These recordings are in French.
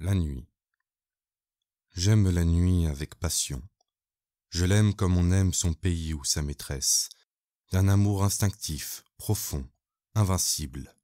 La nuit. J'aime la nuit avec passion. Je l'aime comme on aime son pays ou sa maîtresse, d'un amour instinctif, profond, invincible.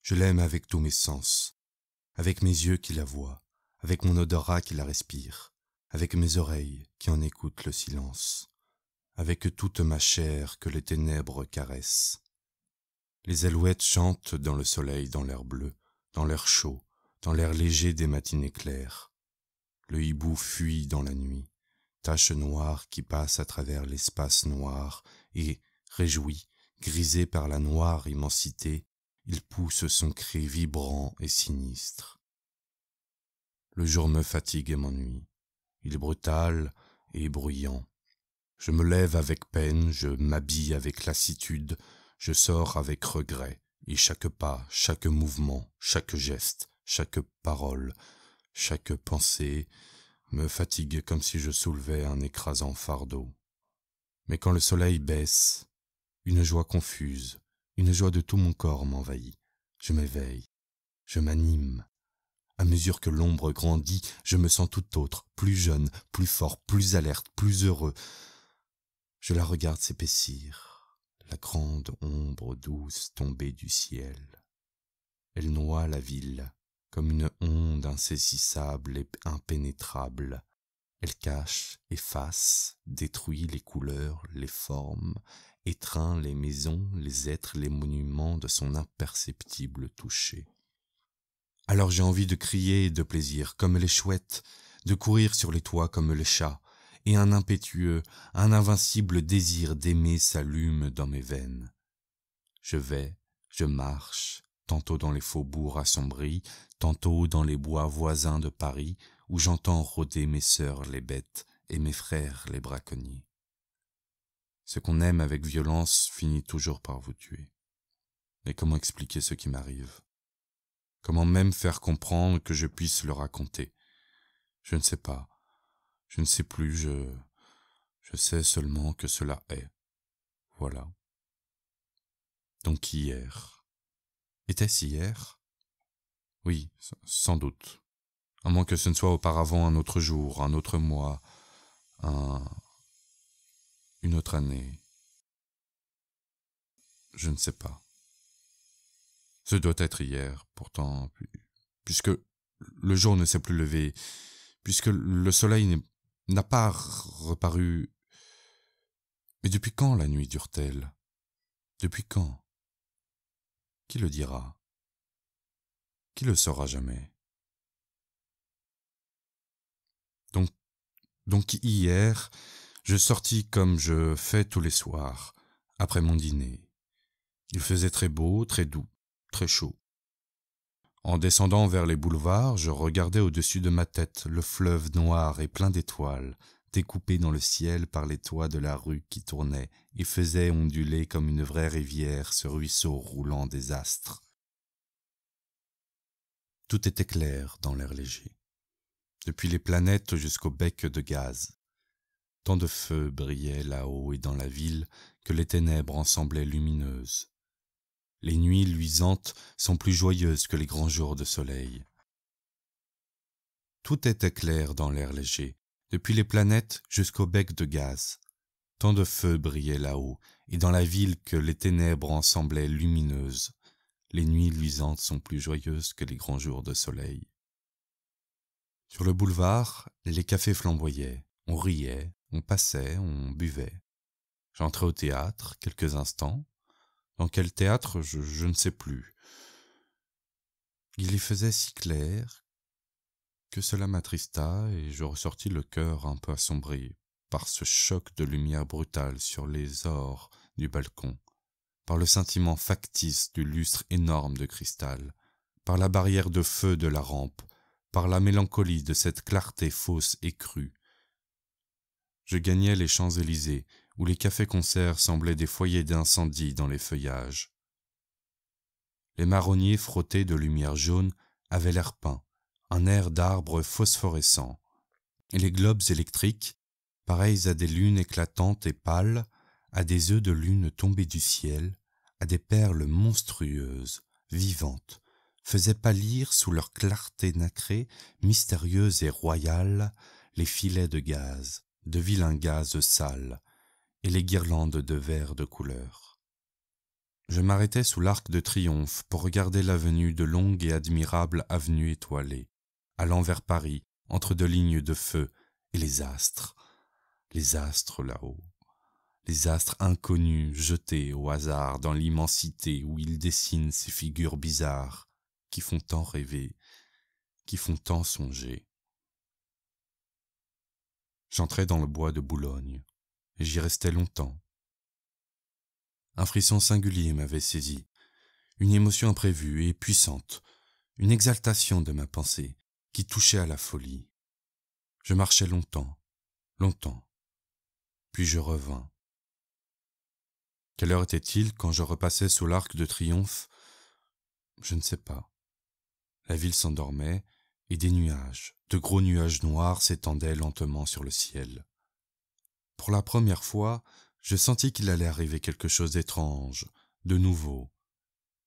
Je l'aime avec tous mes sens, avec mes yeux qui la voient, avec mon odorat qui la respire, avec mes oreilles qui en écoutent le silence, avec toute ma chair que les ténèbres caressent. Les alouettes chantent dans le soleil, dans l'air bleu, dans l'air chaud, dans l'air léger des matinées claires. Le hibou fuit dans la nuit, tache noire qui passe à travers l'espace noir, et, réjoui, grisé par la noire immensité, il pousse son cri vibrant et sinistre. Le jour me fatigue et m'ennuie. Il est brutal et bruyant. Je me lève avec peine, je m'habille avec lassitude, je sors avec regret, et chaque pas, chaque mouvement, chaque geste chaque parole, chaque pensée me fatigue comme si je soulevais un écrasant fardeau. Mais quand le soleil baisse, une joie confuse, une joie de tout mon corps m'envahit. Je m'éveille, je m'anime. À mesure que l'ombre grandit, je me sens tout autre, plus jeune, plus fort, plus alerte, plus heureux. Je la regarde s'épaissir, la grande ombre douce tombée du ciel. Elle noie la ville, comme une onde insaisissable et impénétrable. Elle cache, efface, détruit les couleurs, les formes, étreint les maisons, les êtres, les monuments de son imperceptible toucher. Alors j'ai envie de crier de plaisir comme les chouettes, de courir sur les toits comme les chats, et un impétueux, un invincible désir d'aimer s'allume dans mes veines. Je vais, je marche, tantôt dans les faubourgs assombris, tantôt dans les bois voisins de Paris, où j'entends rôder mes sœurs les bêtes et mes frères les braconniers. Ce qu'on aime avec violence finit toujours par vous tuer. Mais comment expliquer ce qui m'arrive Comment même faire comprendre que je puisse le raconter Je ne sais pas. Je ne sais plus, je... Je sais seulement que cela est. Voilà. Donc hier, était-ce hier Oui, sans doute. À moins que ce ne soit auparavant un autre jour, un autre mois, un... une autre année. Je ne sais pas. Ce doit être hier, pourtant, puisque le jour ne s'est plus levé, puisque le soleil n'a pas reparu. Mais depuis quand la nuit dure-t-elle Depuis quand qui le dira Qui le saura jamais Donc, donc hier, je sortis comme je fais tous les soirs, après mon dîner. Il faisait très beau, très doux, très chaud. En descendant vers les boulevards, je regardais au-dessus de ma tête le fleuve noir et plein d'étoiles Découpé dans le ciel par les toits de la rue qui tournait et faisait onduler comme une vraie rivière ce ruisseau roulant des astres. Tout était clair dans l'air léger, depuis les planètes jusqu'au bec de gaz. Tant de feux brillaient là-haut et dans la ville que les ténèbres en semblaient lumineuses. Les nuits luisantes sont plus joyeuses que les grands jours de soleil. Tout était clair dans l'air léger, depuis les planètes jusqu'au bec de gaz. Tant de feux brillaient là-haut, et dans la ville que les ténèbres en semblaient lumineuses. Les nuits luisantes sont plus joyeuses que les grands jours de soleil. Sur le boulevard, les cafés flamboyaient, on riait, on passait, on buvait. J'entrais au théâtre quelques instants. Dans quel théâtre, je, je ne sais plus. Il y faisait si clair que cela m'attrista et je ressortis le cœur un peu assombri par ce choc de lumière brutale sur les ors du balcon, par le sentiment factice du lustre énorme de cristal, par la barrière de feu de la rampe, par la mélancolie de cette clarté fausse et crue. Je gagnais les Champs-Élysées, où les cafés-concerts semblaient des foyers d'incendie dans les feuillages. Les marronniers frottés de lumière jaune avaient l'air peints, un air d'arbres phosphorescents. Les globes électriques, pareils à des lunes éclatantes et pâles, à des œufs de lune tombés du ciel, à des perles monstrueuses, vivantes, faisaient pâlir sous leur clarté nacrée, mystérieuse et royale, les filets de gaz, de vilains gaz sale, et les guirlandes de verre de couleur. Je m'arrêtai sous l'arc de triomphe pour regarder l'avenue de longues et admirables avenues étoilées allant vers Paris, entre deux lignes de feu, et les astres, les astres là-haut, les astres inconnus jetés au hasard dans l'immensité où ils dessinent ces figures bizarres qui font tant rêver, qui font tant songer. J'entrai dans le bois de Boulogne, et j'y restai longtemps. Un frisson singulier m'avait saisi, une émotion imprévue et puissante, une exaltation de ma pensée, qui touchait à la folie. Je marchais longtemps, longtemps, puis je revins. Quelle heure était-il quand je repassais sous l'arc de triomphe Je ne sais pas. La ville s'endormait, et des nuages, de gros nuages noirs s'étendaient lentement sur le ciel. Pour la première fois, je sentis qu'il allait arriver quelque chose d'étrange, de nouveau.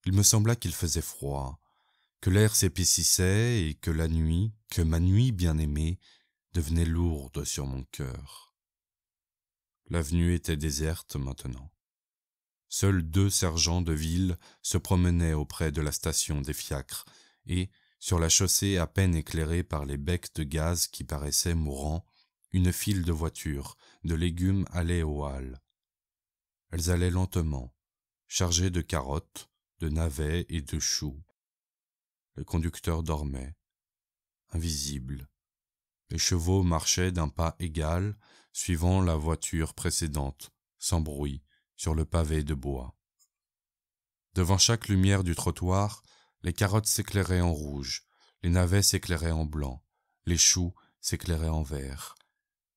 Il me sembla qu'il faisait froid, que l'air s'épaississait et que la nuit, que ma nuit bien-aimée, devenait lourde sur mon cœur. L'avenue était déserte maintenant. Seuls deux sergents de ville se promenaient auprès de la station des fiacres, et, sur la chaussée à peine éclairée par les becs de gaz qui paraissaient mourants, une file de voitures, de légumes allait aux halles. Elles allaient lentement, chargées de carottes, de navets et de choux, le conducteur dormait, invisible. Les chevaux marchaient d'un pas égal, suivant la voiture précédente, sans bruit, sur le pavé de bois. Devant chaque lumière du trottoir, les carottes s'éclairaient en rouge, les navets s'éclairaient en blanc, les choux s'éclairaient en vert,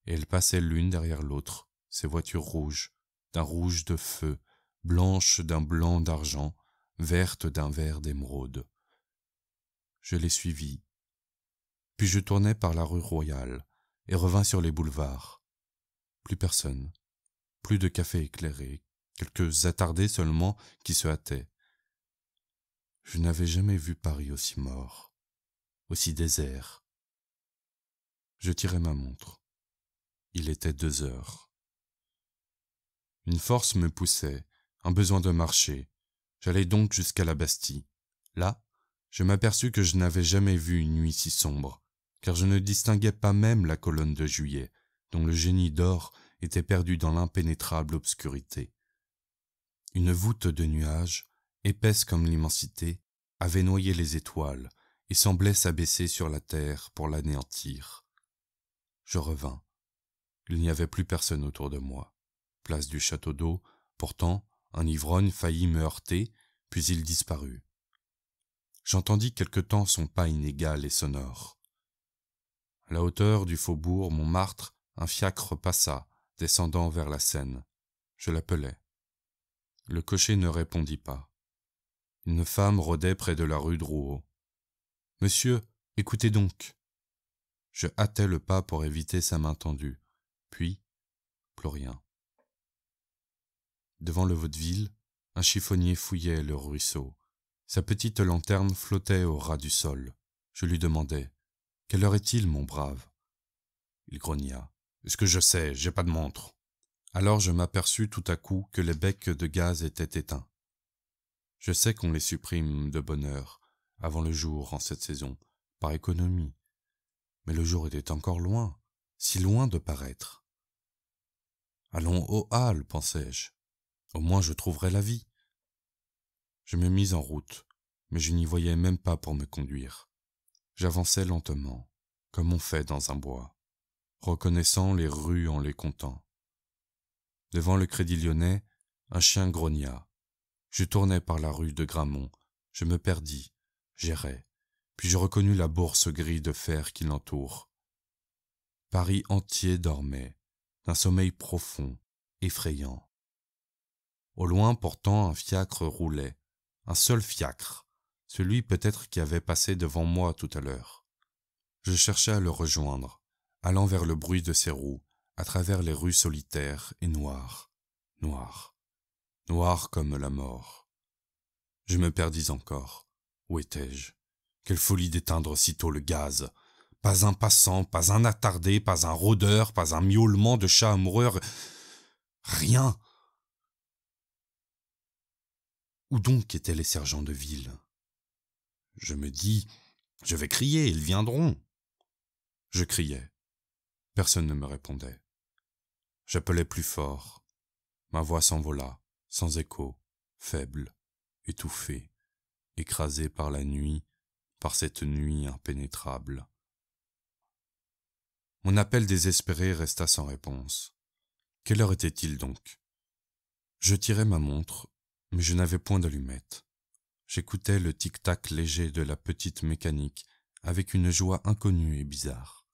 et elles passaient l'une derrière l'autre, ces voitures rouges, d'un rouge de feu, blanches d'un blanc d'argent, vertes d'un vert d'émeraude je les suivis. Puis je tournai par la rue Royale et revins sur les boulevards. Plus personne, plus de café éclairé, quelques attardés seulement qui se hâtaient. Je n'avais jamais vu Paris aussi mort, aussi désert. Je tirai ma montre. Il était deux heures. Une force me poussait, un besoin de marcher. J'allais donc jusqu'à la Bastille. Là, je m'aperçus que je n'avais jamais vu une nuit si sombre, car je ne distinguais pas même la colonne de juillet, dont le génie d'or était perdu dans l'impénétrable obscurité. Une voûte de nuages, épaisse comme l'immensité, avait noyé les étoiles et semblait s'abaisser sur la terre pour l'anéantir. Je revins. Il n'y avait plus personne autour de moi. Place du château d'eau, pourtant, un ivrogne faillit me heurter, puis il disparut j'entendis quelque temps son pas inégal et sonore. À la hauteur du faubourg Montmartre, un fiacre passa, descendant vers la Seine. Je l'appelai. Le cocher ne répondit pas. Une femme rôdait près de la rue Drouot. Monsieur, écoutez donc. Je hâtai le pas pour éviter sa main tendue. Puis, plus rien. Devant le vaudeville, un chiffonnier fouillait le ruisseau. Sa petite lanterne flottait au ras du sol. Je lui demandai Quelle heure est-il, mon brave Il grogna Est-ce que je sais J'ai pas de montre. Alors je m'aperçus tout à coup que les becs de gaz étaient éteints. Je sais qu'on les supprime de bonne heure, avant le jour en cette saison, par économie. Mais le jour était encore loin, si loin de paraître. Allons aux Halles, pensai je Au moins je trouverai la vie. Je me mis en route, mais je n'y voyais même pas pour me conduire. J'avançais lentement, comme on fait dans un bois, reconnaissant les rues en les comptant. Devant le Crédit Lyonnais, un chien grogna. Je tournai par la rue de Grammont, je me perdis, j'irai, puis je reconnus la bourse grise de fer qui l'entoure. Paris entier dormait, d'un sommeil profond, effrayant. Au loin pourtant un fiacre roulait, un seul fiacre, celui peut-être qui avait passé devant moi tout à l'heure. Je cherchais à le rejoindre, allant vers le bruit de ses roues, à travers les rues solitaires et noires, noires, noires comme la mort. Je me perdis encore. Où étais-je Quelle folie d'éteindre tôt le gaz Pas un passant, pas un attardé, pas un rôdeur, pas un miaulement de chat amoureux. Rien où donc étaient les sergents de ville Je me dis, je vais crier, ils viendront. Je criais. Personne ne me répondait. J'appelais plus fort. Ma voix s'envola, sans écho, faible, étouffée, écrasée par la nuit, par cette nuit impénétrable. Mon appel désespéré resta sans réponse. Quelle heure était-il donc Je tirai ma montre mais je n'avais point d'allumette. J'écoutais le tic-tac léger de la petite mécanique avec une joie inconnue et bizarre.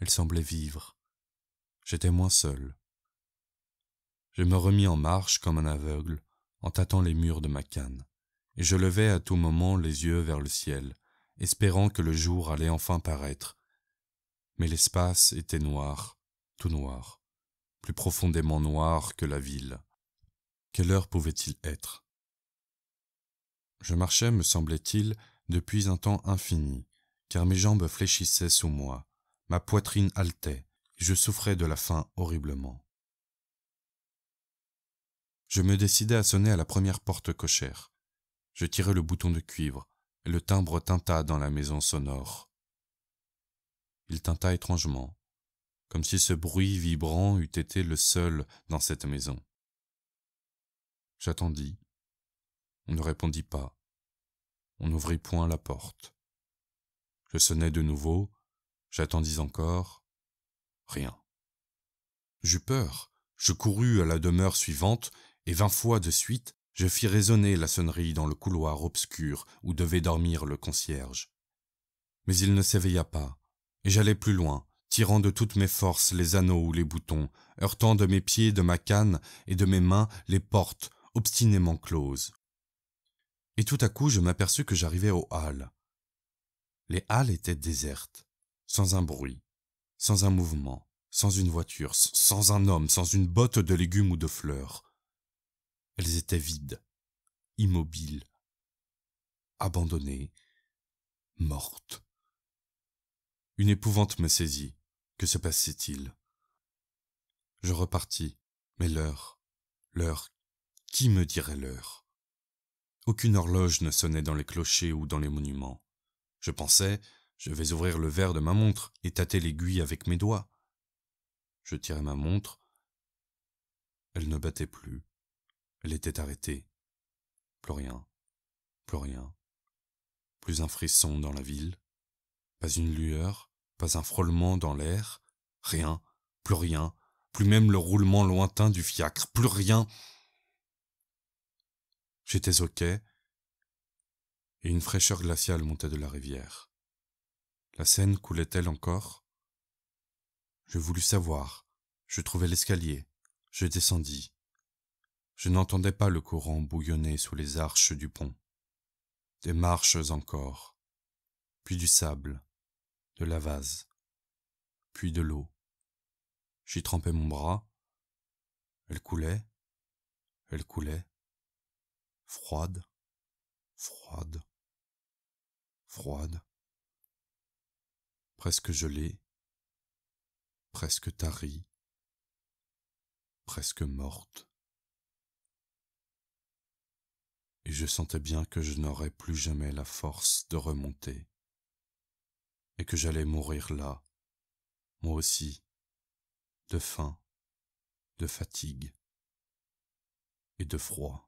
Elle semblait vivre. J'étais moins seul. Je me remis en marche comme un aveugle, en tâtant les murs de ma canne, et je levais à tout moment les yeux vers le ciel, espérant que le jour allait enfin paraître. Mais l'espace était noir, tout noir, plus profondément noir que la ville. Quelle heure pouvait-il être Je marchais, me semblait-il, depuis un temps infini, car mes jambes fléchissaient sous moi, ma poitrine haletait, je souffrais de la faim horriblement. Je me décidai à sonner à la première porte cochère. Je tirai le bouton de cuivre, et le timbre tinta dans la maison sonore. Il tinta étrangement, comme si ce bruit vibrant eût été le seul dans cette maison. J'attendis. On ne répondit pas. On n'ouvrit point la porte. Je sonnai de nouveau. J'attendis encore. Rien. J'eus peur. Je courus à la demeure suivante, et vingt fois de suite, je fis résonner la sonnerie dans le couloir obscur où devait dormir le concierge. Mais il ne s'éveilla pas, et j'allai plus loin, tirant de toutes mes forces les anneaux ou les boutons, heurtant de mes pieds, de ma canne et de mes mains les portes obstinément close. Et tout à coup, je m'aperçus que j'arrivais aux halles. Les halles étaient désertes, sans un bruit, sans un mouvement, sans une voiture, sans un homme, sans une botte de légumes ou de fleurs. Elles étaient vides, immobiles, abandonnées, mortes. Une épouvante me saisit. Que se passait-il Je repartis, mais l'heure, l'heure qui me dirait l'heure Aucune horloge ne sonnait dans les clochers ou dans les monuments. Je pensais, je vais ouvrir le verre de ma montre et tâter l'aiguille avec mes doigts. Je tirai ma montre. Elle ne battait plus. Elle était arrêtée. Plus rien. Plus rien. Plus un frisson dans la ville. Pas une lueur. Pas un frôlement dans l'air. Rien. Plus rien. Plus même le roulement lointain du fiacre. Plus rien. J'étais au quai, et une fraîcheur glaciale montait de la rivière. La Seine coulait-elle encore Je voulus savoir. Je trouvai l'escalier. Je descendis. Je n'entendais pas le courant bouillonner sous les arches du pont. Des marches encore, puis du sable, de la vase, puis de l'eau. J'y trempai mon bras. Elle coulait, elle coulait froide, froide, froide, presque gelée, presque tarie, presque morte. Et je sentais bien que je n'aurais plus jamais la force de remonter, et que j'allais mourir là, moi aussi, de faim, de fatigue et de froid.